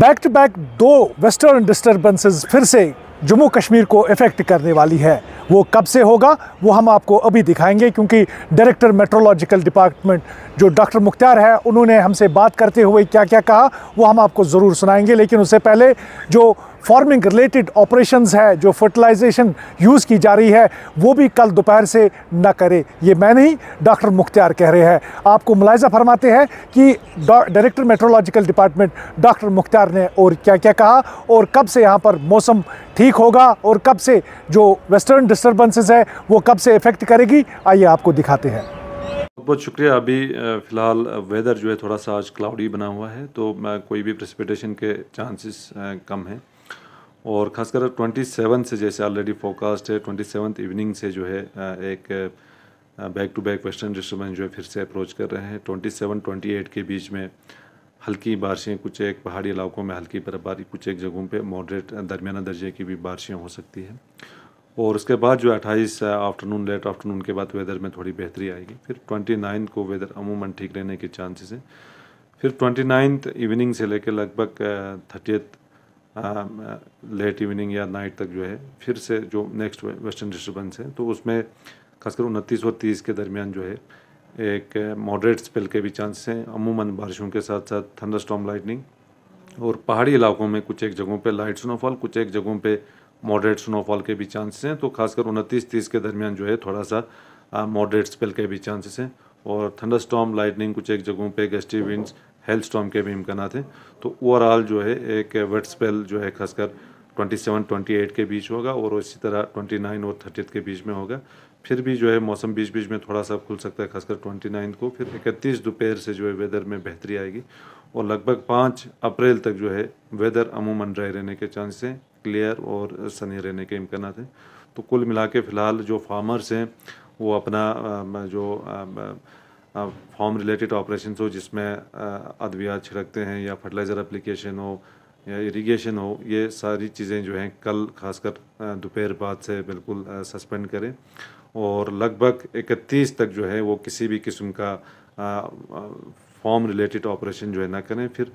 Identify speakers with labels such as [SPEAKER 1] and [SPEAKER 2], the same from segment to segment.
[SPEAKER 1] back to back दो western disturbances फिर से जम्मू कश्मीर को इफ़ेक्ट करने वाली है वो कब से होगा वो हम आपको अभी दिखाएंगे क्योंकि डायरेक्टर मेट्रोलॉजिकल डिपार्टमेंट जो डॉक्टर मुख्तार है उन्होंने हमसे बात करते हुए क्या क्या कहा वो हम आपको ज़रूर सुनाएंगे लेकिन उससे पहले जो फार्मिंग रिलेटेड ऑपरेशंस है जो फर्टिलाइजेशन यूज़ की जा रही है वो भी कल दोपहर से न करे ये मैं नहीं डॉक्टर मुख्तियार कह रहे हैं आपको मुलायजा फरमाते हैं कि director meteorological department doctor Mukhtar ने और क्या क्या कहा और कब से यहाँ पर मौसम ठीक होगा और कब से जो वेस्टर्न डिस्टर्बेंसेस है वो कब से इफ़ेक्ट करेगी आइए आपको दिखाते हैं
[SPEAKER 2] बहुत बहुत शुक्रिया अभी फ़िलहाल वेदर जो है थोड़ा सा आज क्लाउडी बना हुआ है तो कोई भी प्रेसिपिटेशन के चांसेस कम हैं और खासकर 27 से जैसे ऑलरेडी फोकास्ट है ट्वेंटी इवनिंग से जो है एक back to back western disturbance जो है फिर से अप्रोच कर रहे हैं 27 28 के बीच में हल्की बारिशें कुछ एक पहाड़ी इलाकों में हल्की बर्फबारी कुछ एक जगहों पे मॉडरेट दरमियाना दर्जे की भी बारिशें हो सकती हैं और उसके बाद जो 28 आफ्टरनून लेट आफ्टरनून के बाद वेदर में थोड़ी बेहतरी आएगी फिर 29 को वेदर अमूमन ठीक रहने के चांसेस हैं फिर 29 इवनिंग से लेकर लगभग thirtieth late um, evening uh, या नाइट तक जो है फिर से जो नेक्स्ट वेस्टर्न डिस्टर्बेंस है तो उसमें खासकर उनतीस और तीस के दरमियान जो है एक मॉडरेट uh, स्पेल के भी चांसेस हैं अमूमन बारिशों के साथ साथ थंडर स्टॉम लाइटनिंग और पहाड़ी इलाकों में कुछ एक जगहों पे लाइट स्नोफॉल कुछ एक जगहों पे मॉडरेट स्नोफॉल के भी चांसेस हैं तो खासकर उनतीस तीस के दरमियान जो है थोड़ा सा मॉडरेट स्पेल के भी चांसेस हैं और थंडर स्टॉम लाइटनिंग कुछ एक जगहों पर गस्टी विंड्स हेल स्टॉम के भी इम्कान हैं तो ओवरऑल जो है एक वेट स्पेल जो है खासकर 27, 28 के बीच होगा और इसी तरह 29 और 30 के बीच में होगा फिर भी जो है मौसम बीच बीच में थोड़ा सा खुल सकता है खासकर 29 को फिर इकतीस दोपहर से जो है वेदर में बेहतरी आएगी और लगभग पाँच अप्रैल तक जो है वेदर अमूमन ड्राई रहने के चांस हैं क्लियर और सनी रहने के इम्कान हैं तो कुल मिला के फ़िलहाल जो फार्मर्स हैं वो अपना जो फॉर्म रिलेटेड ऑपरेशन हो जिसमें अद्वियात छिड़कते हैं या फर्टिलाइज़र अप्लीकेशन हो या इरीगेशन हो ये सारी चीज़ें जो हैं कल खासकर दोपहर बाद से बिल्कुल सस्पेंड करें और लगभग इकतीस तक जो है वो किसी भी किस्म का फॉर्म रिलेटेड ऑपरेशन जो है ना करें फिर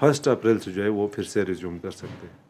[SPEAKER 2] फर्स्ट अप्रैल से जो है वो फिर से रिज्यूम कर सकते हैं